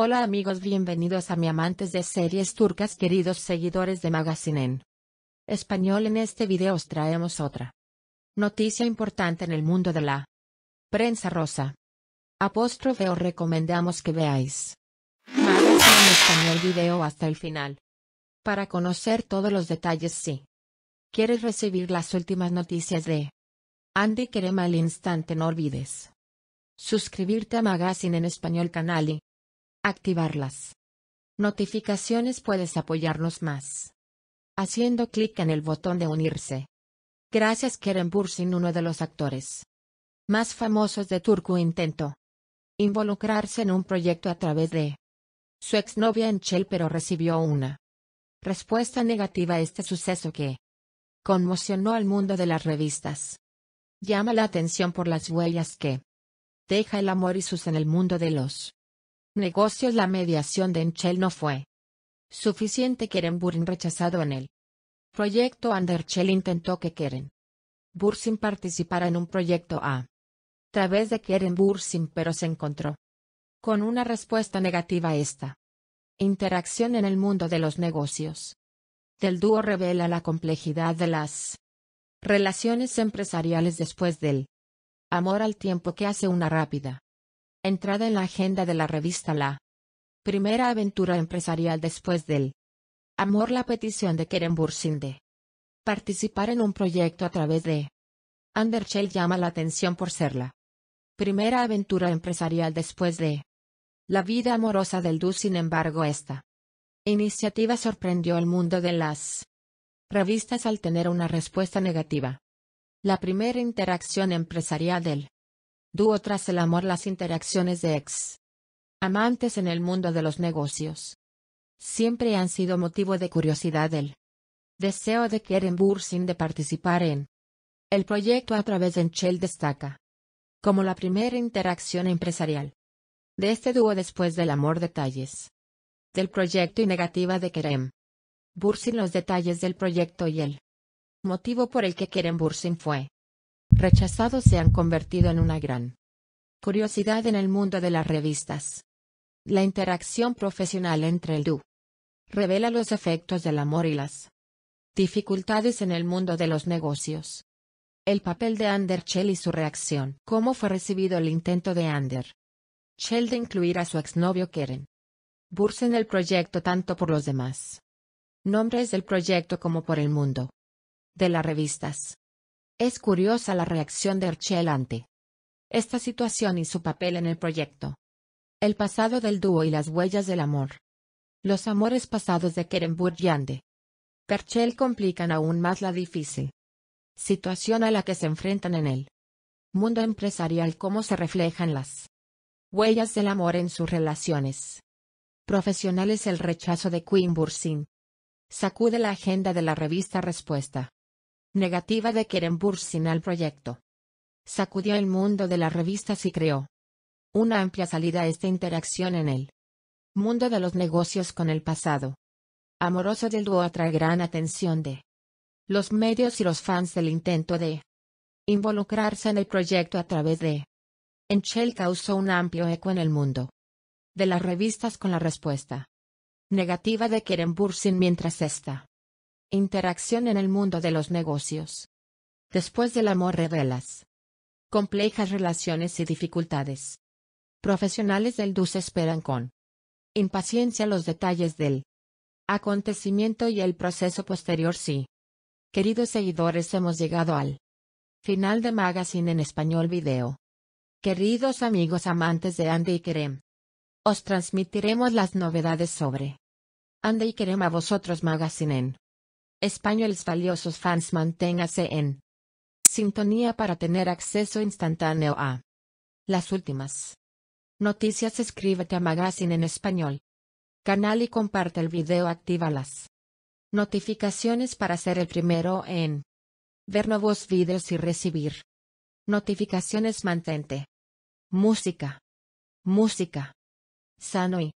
Hola amigos bienvenidos a mi amantes de series turcas queridos seguidores de Magazine en español en este video os traemos otra noticia importante en el mundo de la prensa rosa. Apóstrofe os recomendamos que veáis Magazine en español video hasta el final para conocer todos los detalles si quieres recibir las últimas noticias de Andy Kerem al instante no olvides suscribirte a Magazine en español canal y Activarlas. Notificaciones puedes apoyarnos más. Haciendo clic en el botón de unirse. Gracias Kerem Bursin, uno de los actores más famosos de Turku intentó involucrarse en un proyecto a través de su exnovia en Shell pero recibió una respuesta negativa a este suceso que conmocionó al mundo de las revistas. Llama la atención por las huellas que deja el amor y sus en el mundo de los negocios la mediación de Enchel no fue suficiente. Burin rechazado en el proyecto Anderchel intentó que Keren Bursin participara en un proyecto a través de Keren Bursin pero se encontró con una respuesta negativa esta interacción en el mundo de los negocios. Del dúo revela la complejidad de las relaciones empresariales después del amor al tiempo que hace una rápida Entrada en la agenda de la revista La. Primera aventura empresarial después del Amor la petición de Keren Bursinde. Participar en un proyecto a través de Andershell llama la atención por serla. Primera aventura empresarial después de La vida amorosa del Du sin embargo esta iniciativa sorprendió al mundo de las revistas al tener una respuesta negativa. La primera interacción empresarial del Dúo tras el amor las interacciones de ex amantes en el mundo de los negocios. Siempre han sido motivo de curiosidad el deseo de Keren Bursin de participar en el proyecto a través de Enchel destaca como la primera interacción empresarial de este dúo después del amor detalles del proyecto y negativa de Kerem Bursin los detalles del proyecto y el motivo por el que Kerem Bursin fue rechazados se han convertido en una gran curiosidad en el mundo de las revistas. La interacción profesional entre el Du revela los efectos del amor y las dificultades en el mundo de los negocios. El papel de Ander Shell y su reacción. ¿Cómo fue recibido el intento de Ander Shell de incluir a su exnovio Keren Burse en el proyecto tanto por los demás nombres del proyecto como por el mundo de las revistas? Es curiosa la reacción de Herschel ante esta situación y su papel en el proyecto. El pasado del dúo y las huellas del amor. Los amores pasados de y Burjande. Perchel complican aún más la difícil situación a la que se enfrentan en el mundo empresarial cómo se reflejan las huellas del amor en sus relaciones profesionales el rechazo de Queen Bursin. Sacude la agenda de la revista Respuesta negativa de Kerenbursin al proyecto. Sacudió el mundo de las revistas y creó una amplia salida a esta interacción en el mundo de los negocios con el pasado. Amoroso del dúo atrae gran atención de los medios y los fans del intento de involucrarse en el proyecto a través de Enchel causó un amplio eco en el mundo de las revistas con la respuesta negativa de Kerenbursin mientras esta Interacción en el mundo de los negocios. Después del amor revelas. Complejas relaciones y dificultades. Profesionales del DUS esperan con impaciencia los detalles del acontecimiento y el proceso posterior sí. Queridos seguidores, hemos llegado al final de Magazine en Español Video. Queridos amigos amantes de Andy y Kerem, os transmitiremos las novedades sobre Andy y Kerem a vosotros Magazine en Españoles valiosos fans manténgase en sintonía para tener acceso instantáneo a las últimas noticias. Escríbete a Magazine en español. Canal y comparte el video. Activa notificaciones para ser el primero en ver nuevos videos y recibir notificaciones. Mantente. Música. Música. Sano y